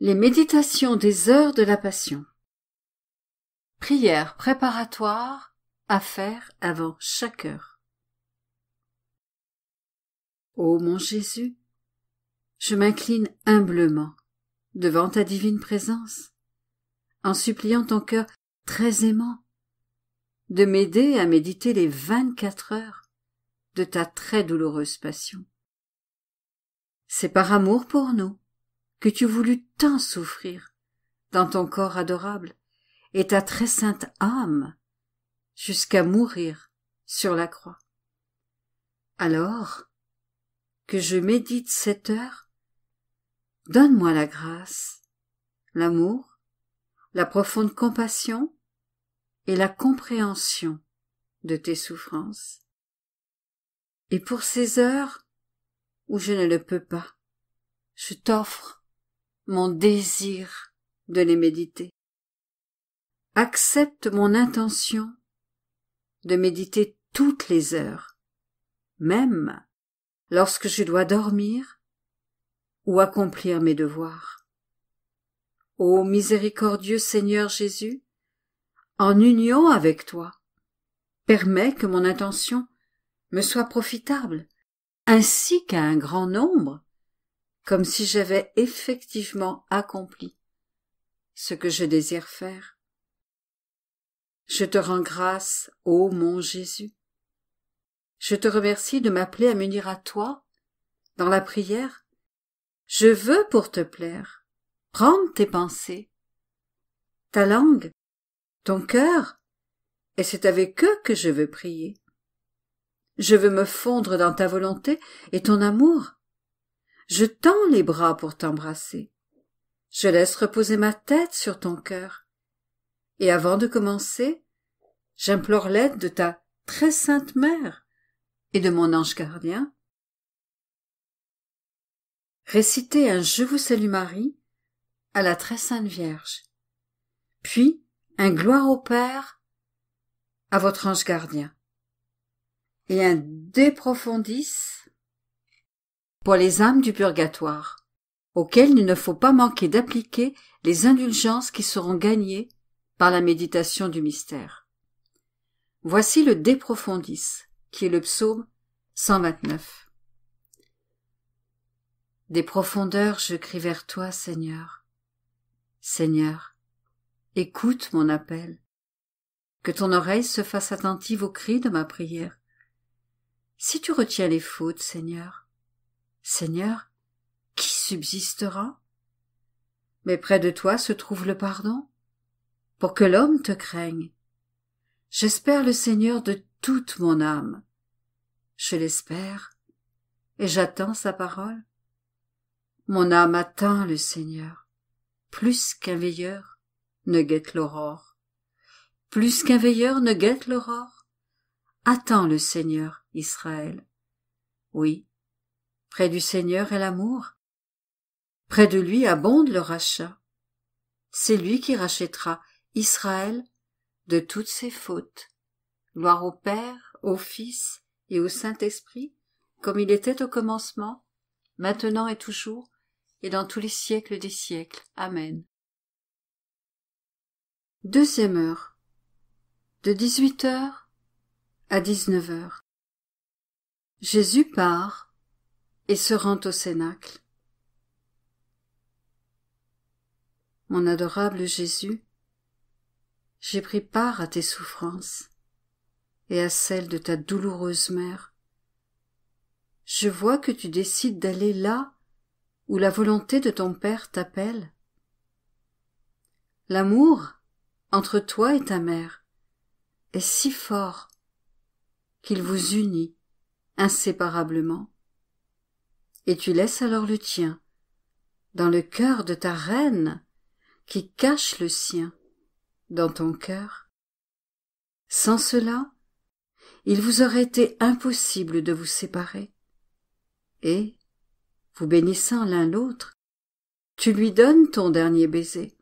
Les méditations des heures de la Passion. Prière préparatoire à faire avant chaque heure. Ô mon Jésus, je m'incline humblement devant ta divine présence, en suppliant ton cœur très aimant de m'aider à méditer les vingt-quatre heures de ta très douloureuse passion. C'est par amour pour nous que tu voulus tant souffrir dans ton corps adorable et ta très sainte âme jusqu'à mourir sur la croix. Alors que je médite cette heure, donne-moi la grâce, l'amour, la profonde compassion et la compréhension de tes souffrances. Et pour ces heures où je ne le peux pas, je t'offre mon désir de les méditer. Accepte mon intention de méditer toutes les heures, même lorsque je dois dormir ou accomplir mes devoirs. Ô miséricordieux Seigneur Jésus, en union avec toi, permets que mon intention me soit profitable, ainsi qu'à un grand nombre comme si j'avais effectivement accompli ce que je désire faire. Je te rends grâce, ô mon Jésus. Je te remercie de m'appeler à m'unir à toi dans la prière. Je veux pour te plaire prendre tes pensées, ta langue, ton cœur, et c'est avec eux que je veux prier. Je veux me fondre dans ta volonté et ton amour, je tends les bras pour t'embrasser. Je laisse reposer ma tête sur ton cœur. Et avant de commencer, j'implore l'aide de ta très sainte mère et de mon ange gardien. Récitez un Je vous salue Marie à la très sainte Vierge, puis un Gloire au Père à votre ange gardien, et un profondis pour les âmes du purgatoire, auxquelles il ne faut pas manquer d'appliquer les indulgences qui seront gagnées par la méditation du mystère. Voici le De qui est le psaume 129. Des profondeurs je crie vers toi, Seigneur. Seigneur, écoute mon appel. Que ton oreille se fasse attentive aux cris de ma prière. Si tu retiens les fautes, Seigneur, Seigneur, qui subsistera Mais près de toi se trouve le pardon, pour que l'homme te craigne. J'espère le Seigneur de toute mon âme. Je l'espère, et j'attends sa parole. Mon âme attend le Seigneur, plus qu'un veilleur ne guette l'aurore. Plus qu'un veilleur ne guette l'aurore. Attends le Seigneur, Israël. Oui, Près du Seigneur est l'amour. Près de lui abonde le rachat. C'est lui qui rachètera Israël de toutes ses fautes. Gloire au Père, au Fils et au Saint-Esprit, comme il était au commencement, maintenant et toujours, et dans tous les siècles des siècles. Amen. Deuxième heure. De 18 heures à 19 heures. Jésus part et se rend au Cénacle. Mon adorable Jésus, j'ai pris part à tes souffrances et à celles de ta douloureuse mère. Je vois que tu décides d'aller là où la volonté de ton Père t'appelle. L'amour entre toi et ta mère est si fort qu'il vous unit inséparablement et tu laisses alors le tien, dans le cœur de ta reine, qui cache le sien, dans ton cœur. Sans cela, il vous aurait été impossible de vous séparer. Et, vous bénissant l'un l'autre, tu lui donnes ton dernier baiser,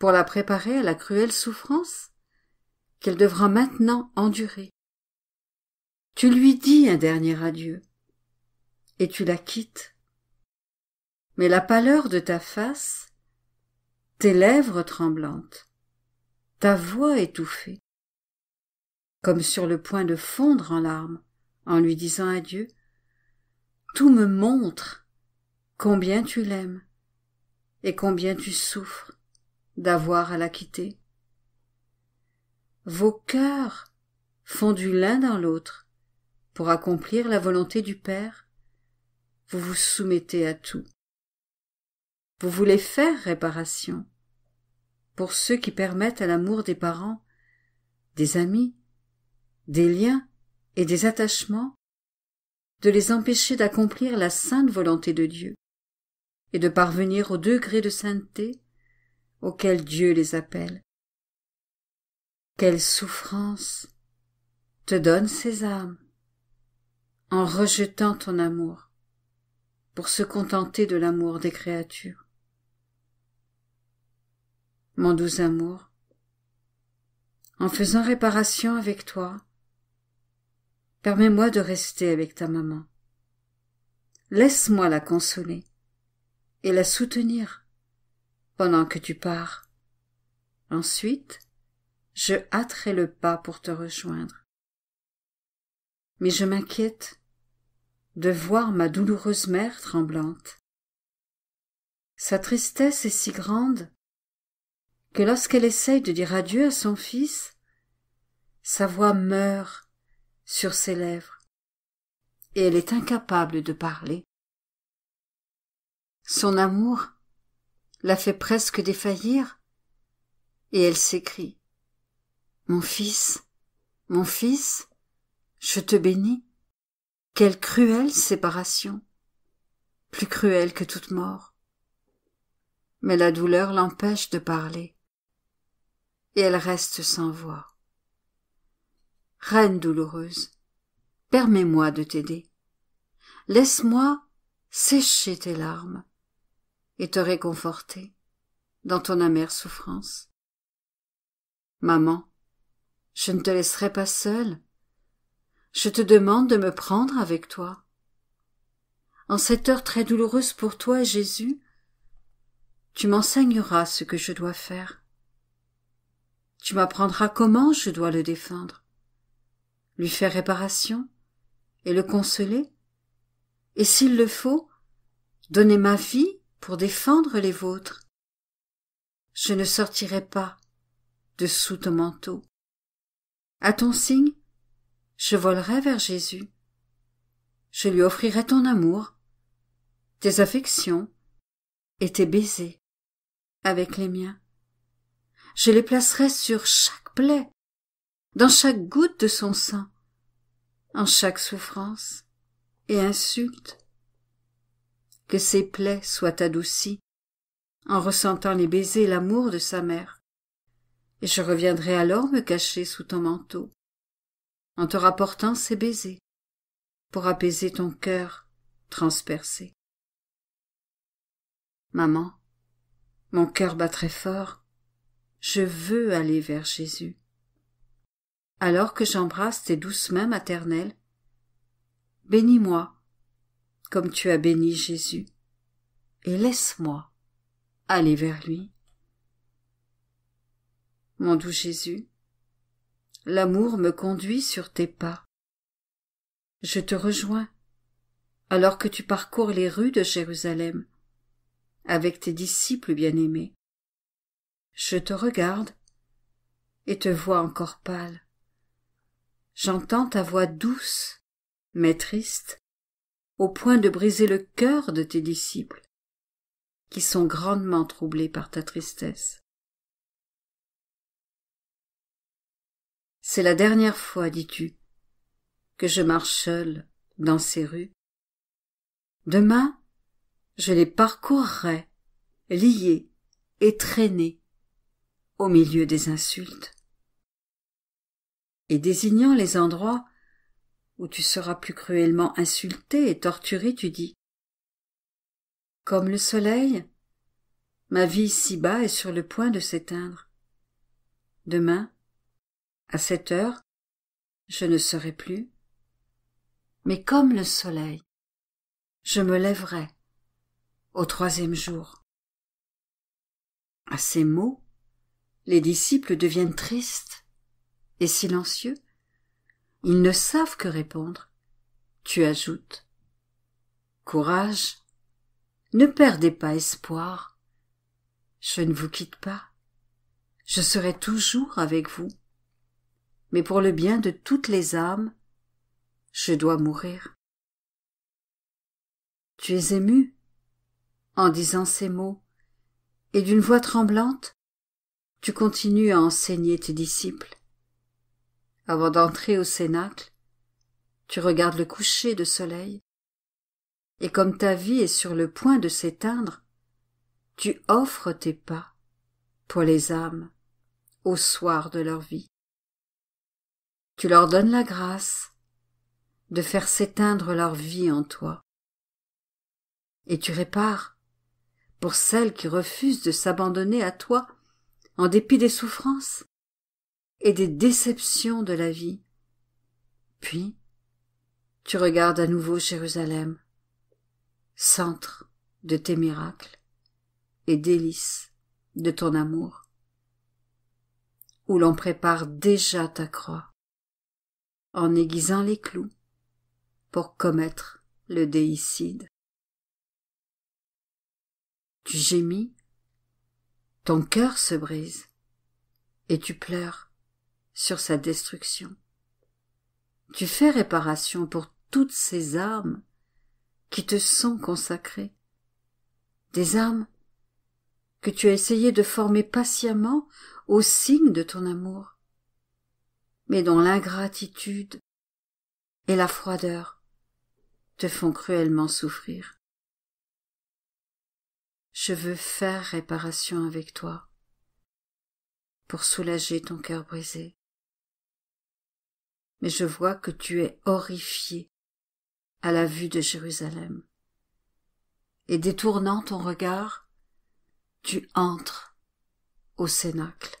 pour la préparer à la cruelle souffrance qu'elle devra maintenant endurer. Tu lui dis un dernier adieu, et tu la quittes. Mais la pâleur de ta face, tes lèvres tremblantes, ta voix étouffée, comme sur le point de fondre en larmes en lui disant adieu, tout me montre combien tu l'aimes et combien tu souffres d'avoir à la quitter. Vos cœurs fondus l'un dans l'autre pour accomplir la volonté du Père vous vous soumettez à tout. Vous voulez faire réparation pour ceux qui permettent à l'amour des parents, des amis, des liens et des attachements de les empêcher d'accomplir la sainte volonté de Dieu et de parvenir au degré de sainteté auquel Dieu les appelle. Quelle souffrance te donnent ces âmes en rejetant ton amour pour se contenter de l'amour des créatures. Mon doux amour, en faisant réparation avec toi, permets-moi de rester avec ta maman. Laisse-moi la consoler et la soutenir pendant que tu pars. Ensuite, je hâterai le pas pour te rejoindre. Mais je m'inquiète de voir ma douloureuse mère tremblante. Sa tristesse est si grande que lorsqu'elle essaye de dire adieu à son fils, sa voix meurt sur ses lèvres et elle est incapable de parler. Son amour la fait presque défaillir et elle s'écrie Mon fils, mon fils, je te bénis. Quelle cruelle séparation. Plus cruelle que toute mort. Mais la douleur l'empêche de parler. Et elle reste sans voix. Reine douloureuse, permets-moi de t'aider. Laisse-moi sécher tes larmes et te réconforter dans ton amère souffrance. Maman, je ne te laisserai pas seule je te demande de me prendre avec toi. En cette heure très douloureuse pour toi, Jésus, tu m'enseigneras ce que je dois faire. Tu m'apprendras comment je dois le défendre, lui faire réparation et le consoler, et s'il le faut, donner ma vie pour défendre les vôtres. Je ne sortirai pas de sous ton manteau. À ton signe, je volerai vers Jésus. Je lui offrirai ton amour, tes affections et tes baisers avec les miens. Je les placerai sur chaque plaie, dans chaque goutte de son sang, en chaque souffrance et insulte. Que ses plaies soient adoucies en ressentant les baisers et l'amour de sa mère. Et je reviendrai alors me cacher sous ton manteau en te rapportant ses baisers, pour apaiser ton cœur transpercé. Maman, mon cœur bat très fort, je veux aller vers Jésus. Alors que j'embrasse tes douces mains maternelles, bénis-moi comme tu as béni Jésus, et laisse-moi aller vers lui. Mon doux Jésus, L'amour me conduit sur tes pas. Je te rejoins, alors que tu parcours les rues de Jérusalem, avec tes disciples bien-aimés. Je te regarde et te vois encore pâle. J'entends ta voix douce, mais triste, au point de briser le cœur de tes disciples, qui sont grandement troublés par ta tristesse. C'est la dernière fois, dis-tu, que je marche seul dans ces rues. Demain, je les parcourrai, liés et traînés, au milieu des insultes. Et désignant les endroits où tu seras plus cruellement insulté et torturé, tu dis Comme le soleil, ma vie si bas est sur le point de s'éteindre. Demain, à cette heure, je ne serai plus, mais comme le soleil, je me lèverai au troisième jour. À ces mots, les disciples deviennent tristes et silencieux. Ils ne savent que répondre. Tu ajoutes. Courage, ne perdez pas espoir. Je ne vous quitte pas. Je serai toujours avec vous mais pour le bien de toutes les âmes, je dois mourir. Tu es ému en disant ces mots, et d'une voix tremblante, tu continues à enseigner tes disciples. Avant d'entrer au cénacle, tu regardes le coucher de soleil, et comme ta vie est sur le point de s'éteindre, tu offres tes pas pour les âmes au soir de leur vie. Tu leur donnes la grâce de faire s'éteindre leur vie en toi. Et tu répares pour celles qui refusent de s'abandonner à toi en dépit des souffrances et des déceptions de la vie. Puis, tu regardes à nouveau Jérusalem, centre de tes miracles et délice de ton amour, où l'on prépare déjà ta croix en aiguisant les clous pour commettre le déicide. Tu gémis, ton cœur se brise et tu pleures sur sa destruction. Tu fais réparation pour toutes ces armes qui te sont consacrées, des armes que tu as essayé de former patiemment au signe de ton amour, mais dont l'ingratitude et la froideur te font cruellement souffrir. Je veux faire réparation avec toi pour soulager ton cœur brisé. Mais je vois que tu es horrifié à la vue de Jérusalem. Et détournant ton regard, tu entres au Cénacle.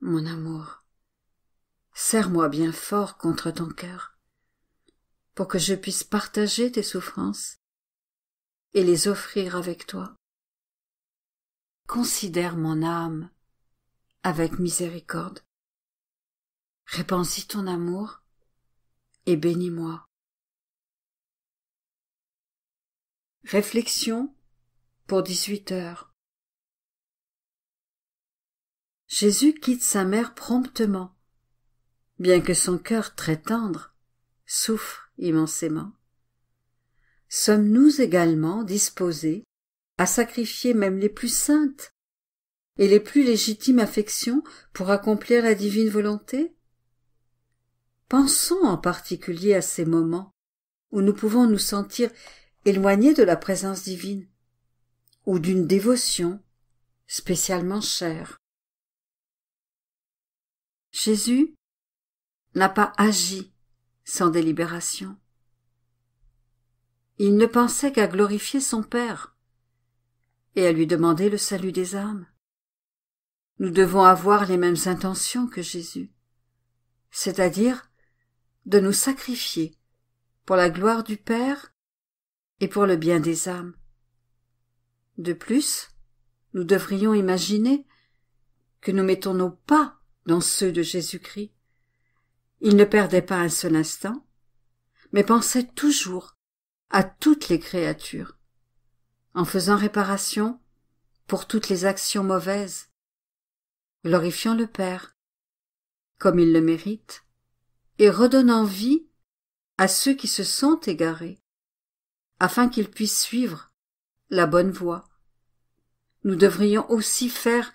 Mon amour, serre-moi bien fort contre ton cœur, pour que je puisse partager tes souffrances et les offrir avec toi. Considère mon âme avec miséricorde. répands ton amour et bénis-moi. Réflexion pour 18 heures. Jésus quitte sa mère promptement bien que son cœur très tendre souffre immensément. Sommes-nous également disposés à sacrifier même les plus saintes et les plus légitimes affections pour accomplir la divine volonté Pensons en particulier à ces moments où nous pouvons nous sentir éloignés de la présence divine ou d'une dévotion spécialement chère. Jésus n'a pas agi sans délibération. Il ne pensait qu'à glorifier son Père et à lui demander le salut des âmes. Nous devons avoir les mêmes intentions que Jésus, c'est-à-dire de nous sacrifier pour la gloire du Père et pour le bien des âmes. De plus, nous devrions imaginer que nous mettons nos pas dans ceux de Jésus-Christ il ne perdait pas un seul instant, mais pensait toujours à toutes les créatures. En faisant réparation pour toutes les actions mauvaises, glorifiant le Père, comme il le mérite, et redonnant vie à ceux qui se sont égarés, afin qu'ils puissent suivre la bonne voie. Nous devrions aussi faire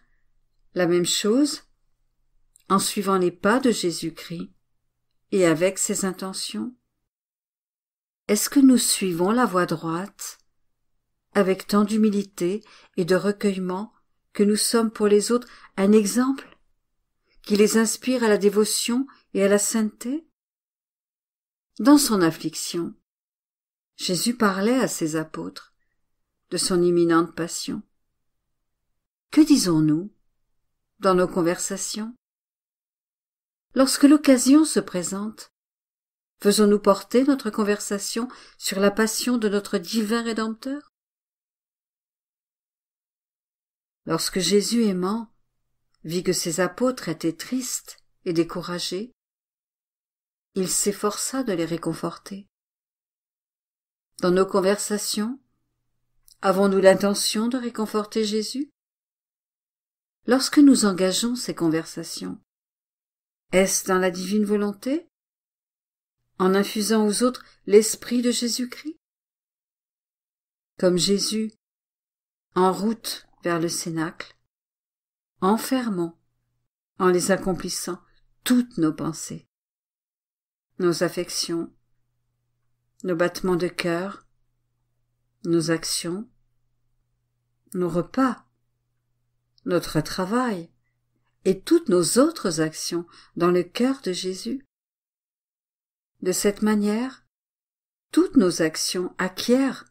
la même chose en suivant les pas de Jésus-Christ et avec ses intentions Est-ce que nous suivons la voie droite avec tant d'humilité et de recueillement que nous sommes pour les autres un exemple qui les inspire à la dévotion et à la sainteté Dans son affliction, Jésus parlait à ses apôtres de son imminente passion. Que disons-nous dans nos conversations lorsque l'occasion se présente. Faisons-nous porter notre conversation sur la passion de notre divin Rédempteur Lorsque Jésus aimant vit que ses apôtres étaient tristes et découragés, il s'efforça de les réconforter. Dans nos conversations, avons-nous l'intention de réconforter Jésus Lorsque nous engageons ces conversations, est-ce dans la divine volonté En infusant aux autres l'esprit de Jésus-Christ Comme Jésus, en route vers le Cénacle, enfermons, en les accomplissant, toutes nos pensées, nos affections, nos battements de cœur, nos actions, nos repas, notre travail, et toutes nos autres actions dans le cœur de Jésus. De cette manière, toutes nos actions acquièrent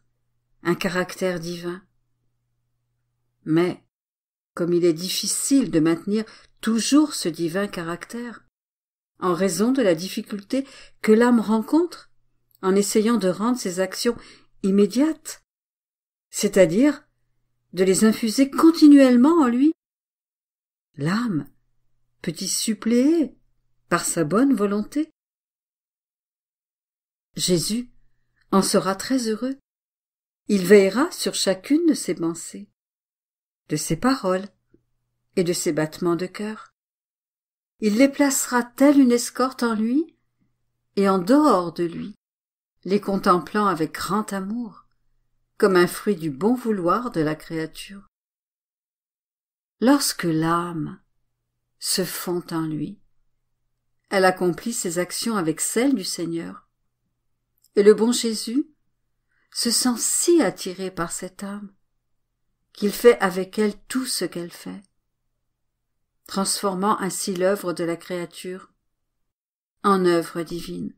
un caractère divin. Mais, comme il est difficile de maintenir toujours ce divin caractère, en raison de la difficulté que l'âme rencontre en essayant de rendre ses actions immédiates, c'est-à-dire de les infuser continuellement en lui, l'âme peut y suppléer par sa bonne volonté Jésus en sera très heureux. Il veillera sur chacune de ses pensées, de ses paroles et de ses battements de cœur. Il les placera telle une escorte en lui et en dehors de lui, les contemplant avec grand amour, comme un fruit du bon vouloir de la créature. Lorsque l'âme se fond en lui, elle accomplit ses actions avec celles du Seigneur. Et le bon Jésus se sent si attiré par cette âme qu'il fait avec elle tout ce qu'elle fait, transformant ainsi l'œuvre de la créature en œuvre divine.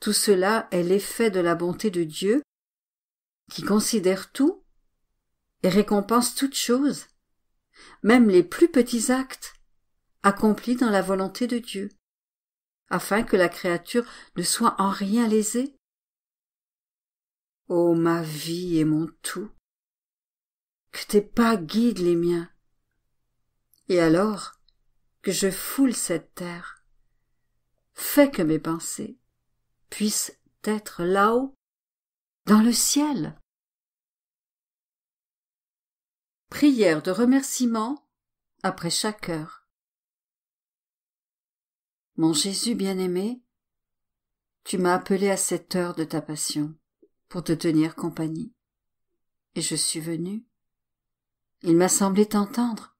Tout cela est l'effet de la bonté de Dieu qui considère tout et récompense toute chose même les plus petits actes, accomplis dans la volonté de Dieu, afin que la créature ne soit en rien lésée. Ô ma vie et mon tout, que tes pas guident les miens, et alors que je foule cette terre, fais que mes pensées puissent être là-haut, dans le ciel. Prière de remerciement après chaque heure. Mon Jésus bien-aimé, tu m'as appelé à cette heure de ta passion pour te tenir compagnie. Et je suis venu. Il m'a semblé t'entendre,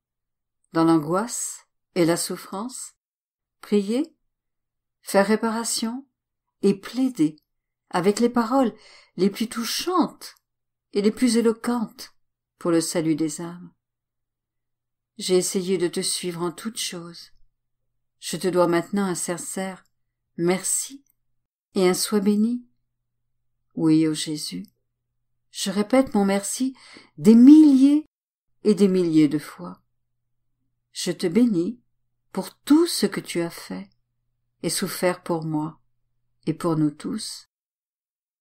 dans l'angoisse et la souffrance, prier, faire réparation et plaider avec les paroles les plus touchantes et les plus éloquentes pour le salut des âmes. J'ai essayé de te suivre en toutes choses. Je te dois maintenant un sincère merci et un sois béni. Oui, ô Jésus, je répète mon merci des milliers et des milliers de fois. Je te bénis pour tout ce que tu as fait et souffert pour moi et pour nous tous.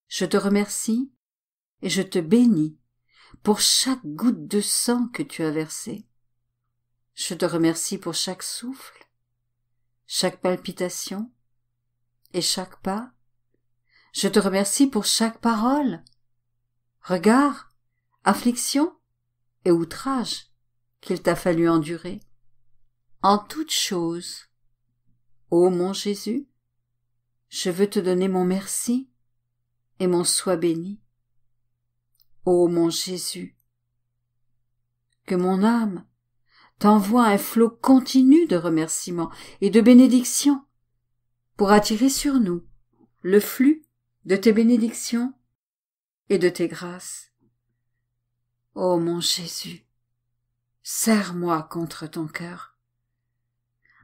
Je te remercie et je te bénis pour chaque goutte de sang que tu as versée. Je te remercie pour chaque souffle, chaque palpitation et chaque pas. Je te remercie pour chaque parole, regard, affliction et outrage qu'il t'a fallu endurer. En toute chose, ô mon Jésus, je veux te donner mon merci et mon soin béni. Ô mon Jésus, que mon âme t'envoie un flot continu de remerciements et de bénédictions pour attirer sur nous le flux de tes bénédictions et de tes grâces. Ô mon Jésus, serre-moi contre ton cœur.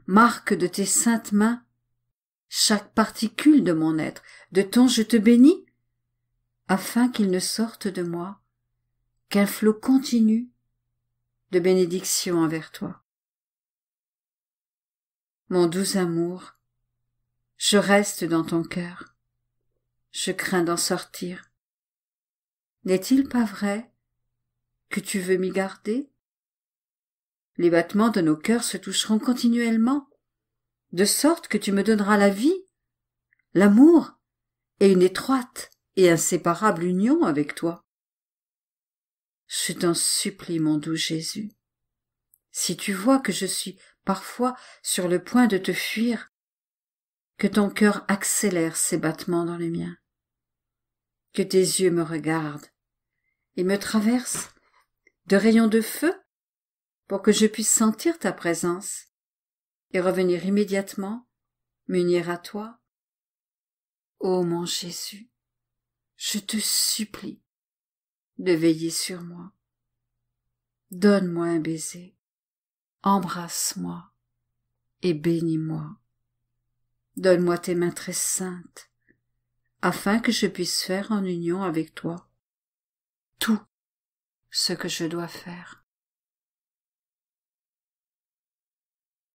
Marque de tes saintes mains chaque particule de mon être, de ton je te bénis, afin qu'il ne sorte de moi qu'un flot continu de bénédiction envers toi. Mon doux amour, je reste dans ton cœur. Je crains d'en sortir. N'est-il pas vrai que tu veux m'y garder Les battements de nos cœurs se toucheront continuellement, de sorte que tu me donneras la vie, l'amour et une étroite et inséparable union avec toi. Je t'en supplie, mon doux Jésus. Si tu vois que je suis parfois sur le point de te fuir, que ton cœur accélère ses battements dans le mien, que tes yeux me regardent et me traversent de rayons de feu pour que je puisse sentir ta présence et revenir immédiatement m'unir à toi. Ô mon Jésus, je te supplie de veiller sur moi. Donne-moi un baiser, embrasse-moi et bénis-moi. Donne-moi tes mains très saintes, afin que je puisse faire en union avec toi tout ce que je dois faire.